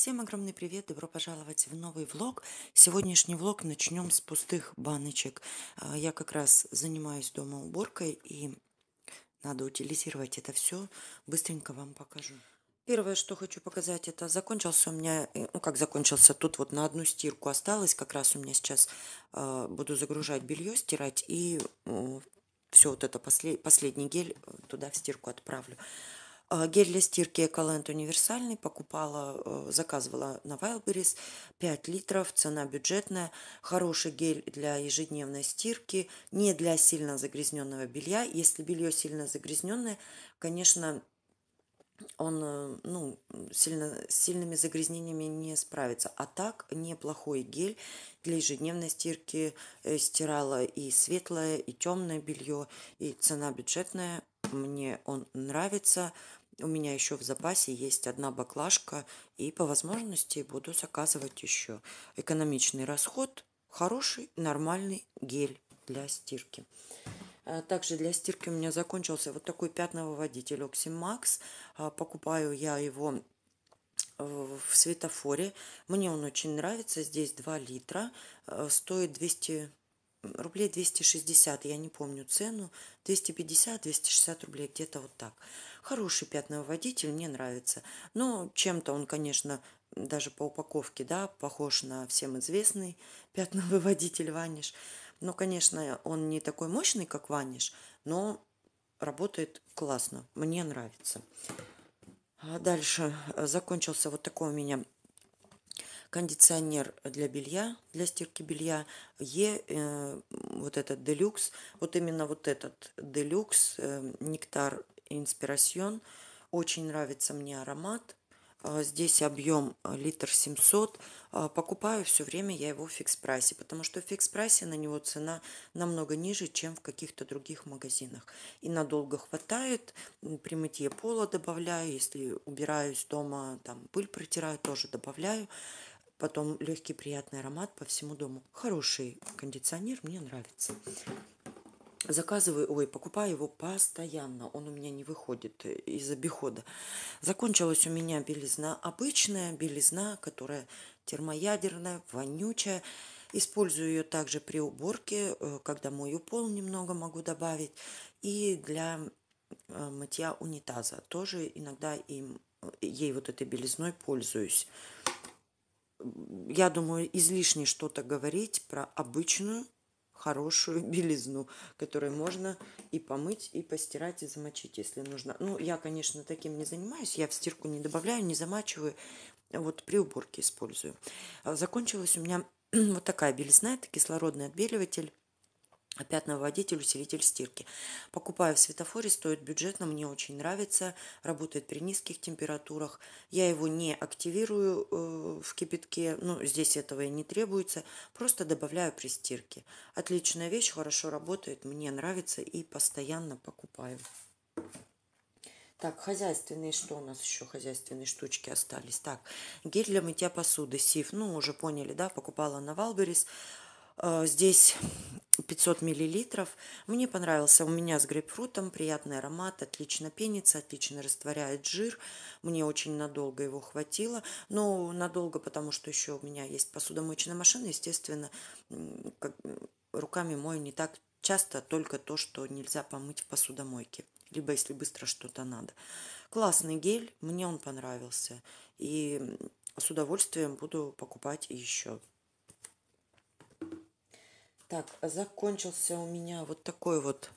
Всем огромный привет, добро пожаловать в новый влог. Сегодняшний влог начнем с пустых баночек. А, я как раз занимаюсь дома уборкой и надо утилизировать это все. Быстренько вам покажу. Первое, что хочу показать, это закончился у меня, э, ну как закончился, тут вот на одну стирку осталось, как раз у меня сейчас э, буду загружать белье, стирать и э, все вот это послед, последний гель э, туда в стирку отправлю. А, гель для стирки Эколент универсальный, покупала, э, заказывала на Wildberries, 5 литров, цена бюджетная, хороший гель для ежедневной стирки, не для сильно загрязненного белья. Если белье сильно загрязненное, конечно, он э, ну, сильно, с сильными загрязнениями не справится. А так неплохой гель для ежедневной стирки. Э, стирала и светлое, и темное белье, и цена бюджетная. Мне он нравится. У меня еще в запасе есть одна баклажка, и по возможности буду заказывать еще. Экономичный расход, хороший, нормальный гель для стирки. А также для стирки у меня закончился вот такой пятновыводитель Oxymax. А покупаю я его в светофоре. Мне он очень нравится. Здесь 2 литра. Э, стоит 200 рублей 260, я не помню цену, 250-260 рублей, где-то вот так. Хороший пятновыводитель, мне нравится. Но чем-то он, конечно, даже по упаковке, да, похож на всем известный пятновыводитель ваниш. Но, конечно, он не такой мощный, как ваниш, но работает классно, мне нравится. А дальше э, закончился вот такой у меня кондиционер для белья, для стирки белья, Е, э, вот этот делюкс, вот именно вот этот делюкс, э, нектар инспирасьон, очень нравится мне аромат, а, Здесь объем а, литр 700. А, покупаю все время я его в фикс-прайсе, потому что в фикс-прайсе на него цена намного ниже, чем в каких-то других магазинах. И надолго хватает. При мытье пола добавляю, если убираюсь дома, там пыль протираю, тоже добавляю. Потом легкий приятный аромат по всему дому. Хороший кондиционер, мне нравится. Заказываю, ой, покупаю его постоянно. Он у меня не выходит из обихода. Закончилась у меня белизна обычная, белизна, которая термоядерная, вонючая. Использую ее также при уборке, э, когда мою пол немного могу добавить. И для э, мытья унитаза тоже иногда им, э, ей вот этой белизной пользуюсь я думаю, излишне что-то говорить про обычную хорошую белизну, которую можно и помыть, и постирать, и замочить, если нужно. Ну, я, конечно, таким не занимаюсь, я в стирку не добавляю, не замачиваю, вот при уборке использую. А закончилась у меня вот такая белизна, это кислородный отбеливатель пятновыводитель, усилитель стирки. Покупаю в светофоре, стоит бюджетно, мне очень нравится, работает при низких температурах. Я его не активирую э, в кипятке, ну, здесь этого и не требуется, просто добавляю при стирке. Отличная вещь, хорошо работает, мне нравится и постоянно покупаю. Так, хозяйственные, что у нас еще хозяйственные штучки остались? Так, гель для мытья посуды, сиф, ну, уже поняли, да, покупала на Валберис. Э, здесь 500 миллилитров. Мне понравился у меня с грейпфрутом, приятный аромат, отлично пенится, отлично растворяет жир. Мне очень надолго его хватило. но надолго, потому что еще у меня есть посудомоечная машина, естественно, как, руками мою не так часто, только то, что нельзя помыть в посудомойке, либо если быстро что-то надо. Классный гель, мне он понравился, и с удовольствием буду покупать еще. Так, закончился у меня вот такой вот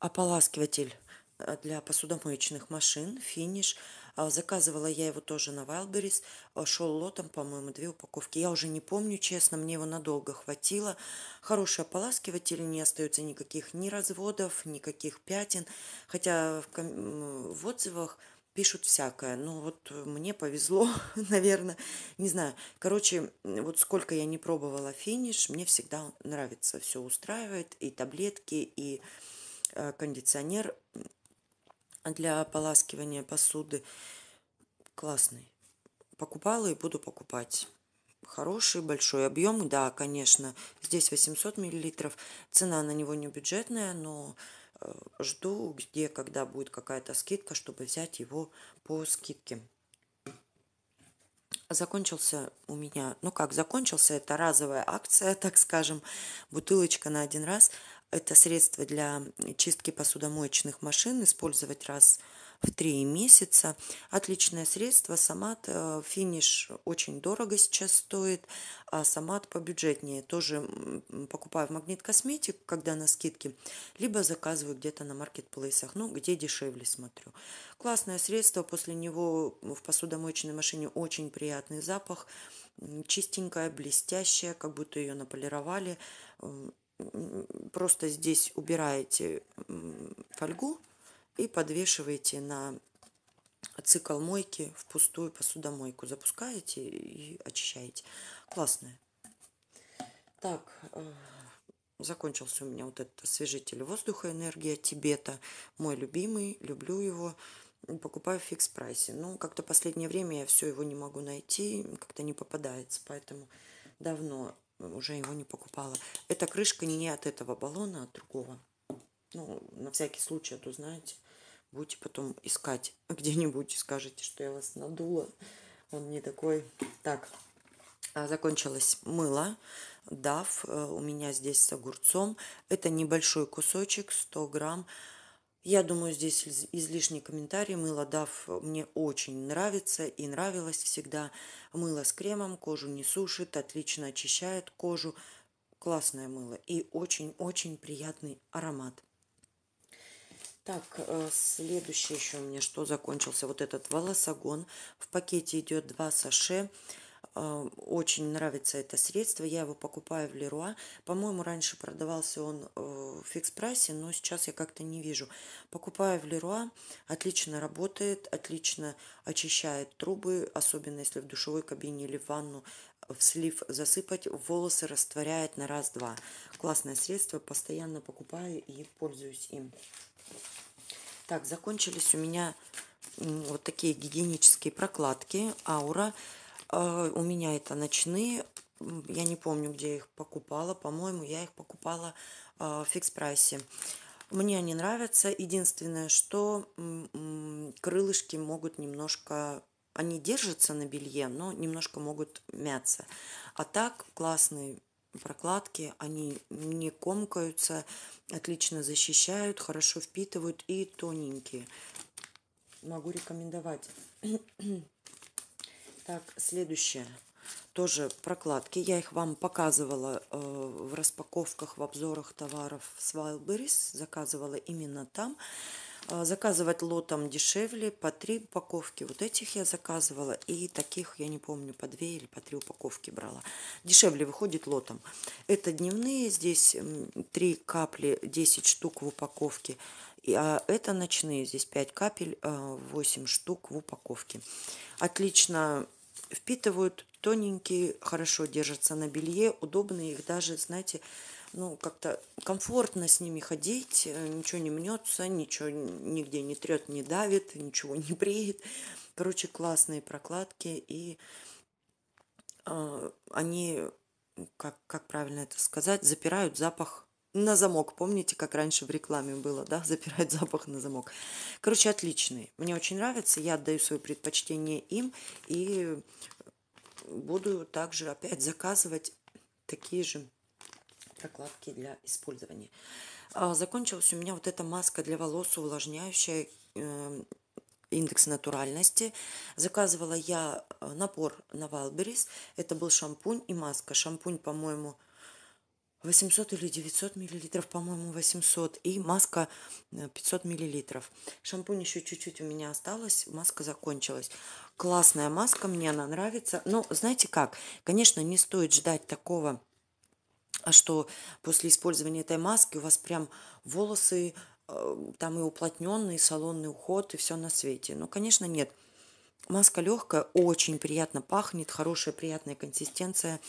ополаскиватель э, для посудомоечных машин, финиш. А, заказывала я его тоже на Wildberries. А, шел лотом, по-моему, две упаковки. Я уже не помню, честно, мне его надолго хватило. Хороший ополаскиватель, не остается никаких ни разводов, никаких пятен. Хотя в, в отзывах пишут всякое. Ну вот э, мне повезло, наверное, не знаю. Короче, вот сколько я не пробовала финиш, мне всегда нравится, все устраивает, и таблетки, и э, кондиционер для ополаскивания посуды. Классный. Покупала и буду покупать. Хороший, большой объем, да, конечно. Здесь 800 миллилитров. Цена на него не бюджетная, но Э, жду, где, когда будет какая-то скидка, чтобы взять его по скидке. Закончился у меня, ну как, закончился, это разовая акция, так скажем, бутылочка на один раз. Это средство для чистки посудомоечных машин, использовать раз в в 3 месяца. Отличное средство. Самат э, финиш очень дорого сейчас стоит, а Самат побюджетнее. Тоже покупаю в Магнит Косметик, когда на скидке, либо заказываю где-то на маркетплейсах, ну, где дешевле смотрю. Классное средство, после него в посудомоечной машине очень приятный запах, чистенькая, блестящая, как будто ее наполировали. Просто здесь убираете фольгу, и подвешиваете на цикл мойки в пустую посудомойку. Запускаете и очищаете. классное. Так, э, закончился у меня вот этот освежитель воздуха «Энергия Тибета». Мой любимый, люблю его. Покупаю в фикс прайсе. Ну, как-то последнее время я все его не могу найти, как-то не попадается, поэтому давно уже его не покупала. Эта крышка не от этого баллона, а от другого. Ну, на всякий случай, а то, знаете, будете потом искать где-нибудь и скажете, что я вас надула. Он не такой. Так, а, закончилось мыло. Дав э, у меня здесь с огурцом. Это небольшой кусочек, 100 грамм. Я думаю, здесь излишний комментарий. Мыло Дав мне очень нравится и нравилось всегда. Мыло с кремом, кожу не сушит, отлично очищает кожу. Классное мыло и очень-очень приятный аромат. Так, э, следующее еще у меня что закончился. Вот этот волосогон. В пакете идет два саше. Э, очень нравится это средство. Я его покупаю в Леруа. По-моему, раньше продавался он э, в фикс-прайсе, но сейчас я как-то не вижу. Покупаю в Леруа. Отлично работает, отлично очищает трубы, особенно если в душевой кабине или в ванну в слив засыпать, волосы растворяет на раз-два. Классное средство, постоянно покупаю и пользуюсь им. Так, закончились у меня вот такие гигиенические прокладки Аура. Э, у меня это ночные, я не помню, где я их покупала. По-моему, я их покупала э, в фикс-прайсе. Мне они нравятся. Единственное, что крылышки могут немножко... Они держатся на белье, но немножко могут мяться. А так классный прокладки, они не комкаются, отлично защищают, хорошо впитывают и тоненькие. Могу рекомендовать. Так, следующее. Тоже прокладки. Я их вам показывала э, в распаковках, в обзорах товаров с Wildberries. Заказывала именно там. Э, заказывать лотом дешевле, по три упаковки. Вот этих я заказывала, и таких, я не помню, по две или по три упаковки брала. Дешевле выходит лотом. Это дневные, здесь три капли, 10 штук в упаковке. А это ночные, здесь 5 капель, 8 э, штук в упаковке. Отлично впитывают, тоненькие, хорошо держатся на белье, удобные их даже, знаете, ну, как-то комфортно с ними ходить, э, ничего не мнется, ничего нигде не трет, не давит, ничего не бреет. Короче, классные прокладки, и э, они, как, как правильно это сказать, запирают запах на замок. Помните, как раньше в рекламе было, да, запирать запах на замок. Короче, отличные. Мне очень нравится я отдаю свое предпочтение им, и буду также опять заказывать такие же прокладки для использования. А, закончилась у меня вот эта маска для волос увлажняющая э, индекс натуральности. Заказывала я э, набор на Валберис. Это был шампунь и маска. Шампунь, по-моему, 800 или 900 миллилитров, по-моему, 800. И маска 500 э, миллилитров. Шампунь еще чуть-чуть у меня осталось, маска закончилась. Классная маска, мне она нравится. Но знаете как, конечно, не стоит ждать такого а что после использования этой маски у вас прям волосы э, там и уплотненный, салонный уход, и все на свете. Но, ну, конечно, нет. Маска легкая, очень приятно пахнет, хорошая приятная консистенция,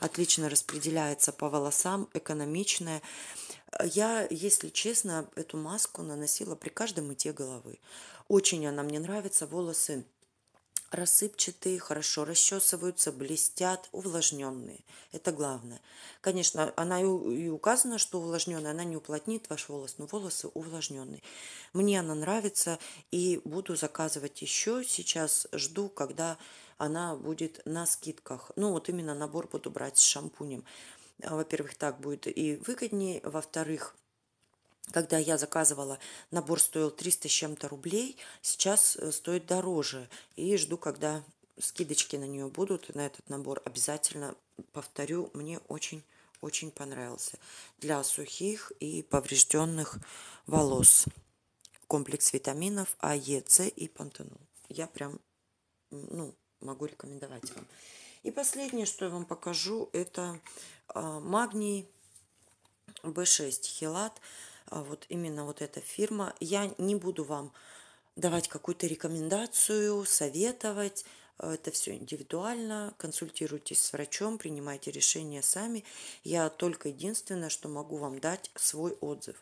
отлично распределяется по волосам, экономичная. Я, если честно, эту маску наносила при каждом мытье головы. Очень она мне нравится, волосы рассыпчатые, хорошо расчесываются, блестят, увлажненные. Это главное. Конечно, она и указана, что увлажненная, она не уплотнит ваш волос, но волосы увлажненные. Мне она нравится и буду заказывать еще. Сейчас жду, когда она будет на скидках. Ну, вот именно набор буду брать с шампунем. А, во-первых, так будет и выгоднее. Во-вторых, когда я заказывала, набор стоил 300 с чем-то рублей, сейчас э, стоит дороже. И жду, когда скидочки на нее будут, на этот набор обязательно повторю, мне очень-очень понравился. Для сухих и поврежденных волос. Комплекс витаминов А, Е, С и пантенол. Я прям, ну, могу рекомендовать вам. И последнее, что я вам покажу, это а, магний B6 хелат. А, вот именно вот эта фирма. Я не буду вам давать какую-то рекомендацию, советовать. Э, это все индивидуально. Консультируйтесь с врачом, принимайте решения сами. Я только единственное, что могу вам дать свой отзыв.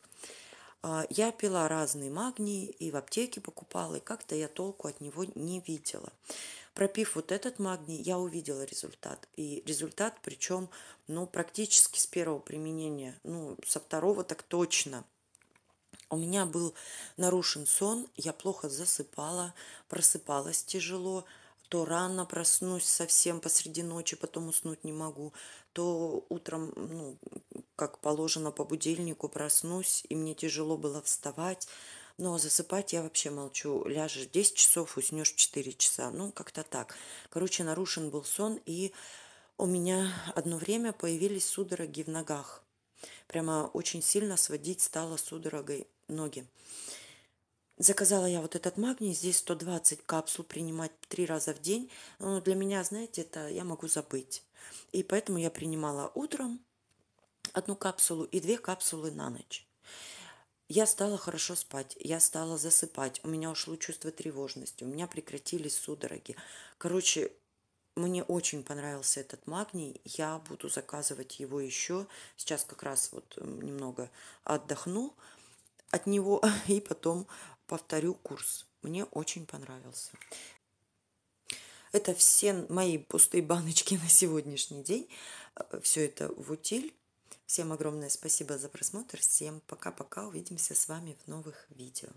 А, я пила разные магний и в аптеке покупала, и как-то я толку от него не видела. Пропив вот этот магний, я увидела результат. И результат, причем, ну, практически с первого применения, ну, со второго так точно – у меня был нарушен сон, я плохо засыпала, просыпалась тяжело, то рано проснусь совсем посреди ночи, потом уснуть не могу, то утром, ну, как положено по будильнику, проснусь, и мне тяжело было вставать. Но засыпать я вообще молчу. Ляжешь 10 часов, уснешь 4 часа. Ну, как-то так. Короче, нарушен был сон, и у меня одно время появились судороги в ногах. Прямо очень сильно сводить стало судорогой ноги. Заказала я вот этот магний, здесь 120 капсул принимать три раза в день. Но ну, для меня, знаете, это я могу забыть. И поэтому я принимала утром одну капсулу и две капсулы на ночь. Я стала хорошо спать, я стала засыпать, у меня ушло чувство тревожности, у меня прекратились судороги. Короче, мне очень понравился этот магний. Я буду заказывать его еще. Сейчас как раз вот э, немного отдохну от него и потом повторю курс. Мне очень понравился. Это все мои пустые баночки на сегодняшний день. Э, все это в утиль. Всем огромное спасибо за просмотр. Всем пока-пока. Увидимся с вами в новых видео.